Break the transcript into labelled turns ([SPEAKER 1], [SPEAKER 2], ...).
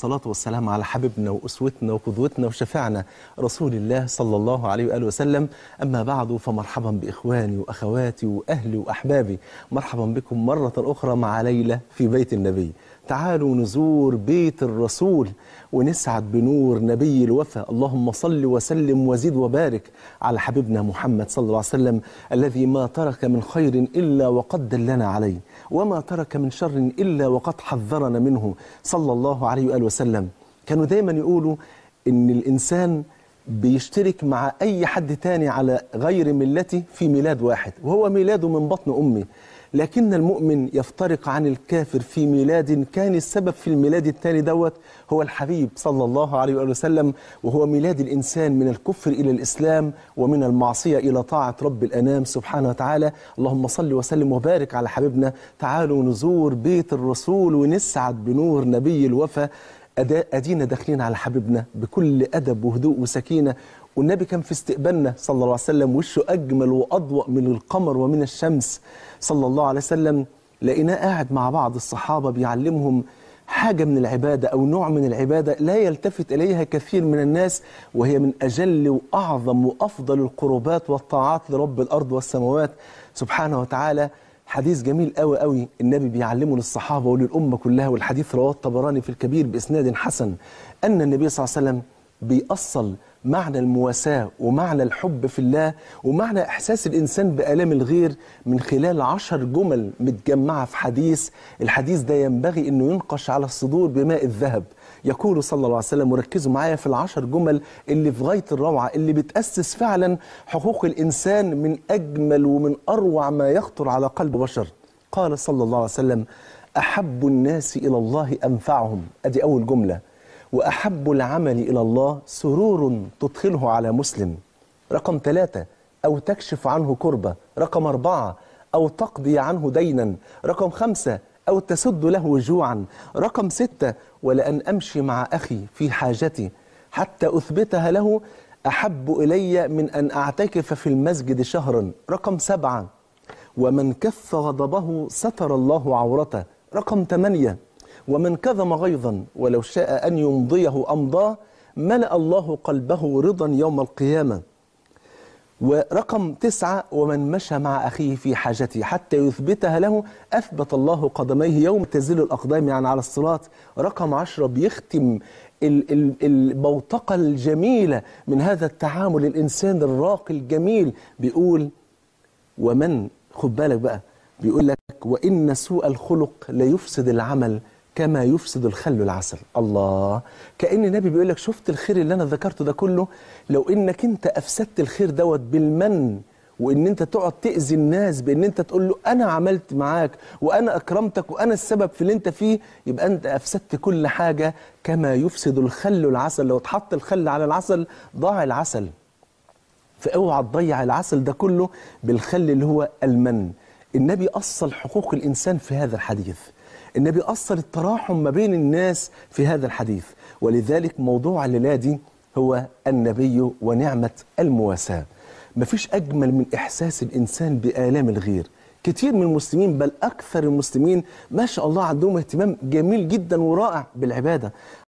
[SPEAKER 1] والصلاة والسلام على حبيبنا وأسوتنا وقدوتنا وشفعنا رسول الله صلى الله عليه وآله وسلم أما بعد فمرحبا بإخواني وأخواتي وأهلي وأحبابي مرحبا بكم مرة أخرى مع ليلى في بيت النبي تعالوا نزور بيت الرسول ونسعد بنور نبي الوفا اللهم صل وسلم وزد وبارك على حبيبنا محمد صلى الله عليه وسلم الذي ما ترك من خير إلا وقد دلنا عليه وما ترك من شر إلا وقد حذرنا منه صلى الله عليه وآله وسلم كانوا دايما يقولوا ان الانسان بيشترك مع اي حد تاني على غير ملته في ميلاد واحد وهو ميلاده من بطن امه لكن المؤمن يفترق عن الكافر في ميلاد كان السبب في الميلاد الثاني دوت هو الحبيب صلى الله عليه وآله وسلم وهو ميلاد الإنسان من الكفر إلى الإسلام ومن المعصية إلى طاعة رب الأنام سبحانه وتعالى اللهم صل وسلم وبارك على حبيبنا تعالوا نزور بيت الرسول ونسعد بنور نبي الوفا أدينا داخلين على حبيبنا بكل أدب وهدوء وسكينة والنبي كان في استقبالنا صلى الله عليه وسلم وشه أجمل وأضوأ من القمر ومن الشمس صلى الله عليه وسلم لقيناه قاعد مع بعض الصحابة بيعلمهم حاجة من العبادة أو نوع من العبادة لا يلتفت إليها كثير من الناس وهي من أجل وأعظم وأفضل القربات والطاعات لرب الأرض والسماوات سبحانه وتعالى حديث جميل قوي قوي النبي بيعلمه للصحابه وللامه كلها والحديث رواه الطبراني في الكبير باسناد حسن ان النبي صلى الله عليه وسلم بيأصل معنى المواساة ومعنى الحب في الله ومعنى إحساس الإنسان بآلام الغير من خلال عشر جمل متجمعة في حديث الحديث ده ينبغي أنه ينقش على الصدور بماء الذهب يقول صلى الله عليه وسلم وركزوا معايا في العشر جمل اللي في غاية الروعة اللي بتأسس فعلا حقوق الإنسان من أجمل ومن أروع ما يخطر على قلب بشر قال صلى الله عليه وسلم أحب الناس إلى الله أنفعهم أدي أول جملة وأحب العمل إلى الله سرور تدخله على مسلم رقم ثلاثة أو تكشف عنه كربة رقم أربعة أو تقضي عنه دينا رقم خمسة أو تسد له جوعا رقم ستة ولأن أمشي مع أخي في حاجتي حتى أثبتها له أحب إلي من أن أعتكف في المسجد شهرا رقم سبعة ومن كف غضبه ستر الله عورته رقم ثمانية ومن كظم غيظا ولو شاء أن يمضيه أمضاه ملأ الله قلبه رضا يوم القيامة ورقم تسعة ومن مشى مع أخيه في حاجته حتى يثبتها له أثبت الله قدميه يوم تزل الأقدام يعني على الصلاة رقم عشرة بيختم البوتقة الجميلة من هذا التعامل الإنسان الراقي الجميل بيقول ومن خد بالك بقى بيقول لك وإن سوء الخلق ليفسد العمل كما يفسد الخل العسل الله كأن النبي بيقول لك شفت الخير اللي أنا ذكرته ده كله لو إنك أنت أفسدت الخير دوت بالمن وإن أنت تقعد تأذي الناس بإن أنت تقول له أنا عملت معاك وأنا أكرمتك وأنا السبب في اللي أنت فيه يبقى أنت أفسدت كل حاجة كما يفسد الخل العسل لو اتحط الخل على العسل ضاع العسل فاوعى تضيع العسل ده كله بالخل اللي هو المن النبي أصل حقوق الإنسان في هذا الحديث النبي أثر التراحم ما بين الناس في هذا الحديث ولذلك موضوع الليلة دي هو النبي ونعمة المواساة مفيش أجمل من إحساس الإنسان بآلام الغير كتير من المسلمين بل أكثر المسلمين ما شاء الله عندهم اهتمام جميل جدا ورائع بالعبادة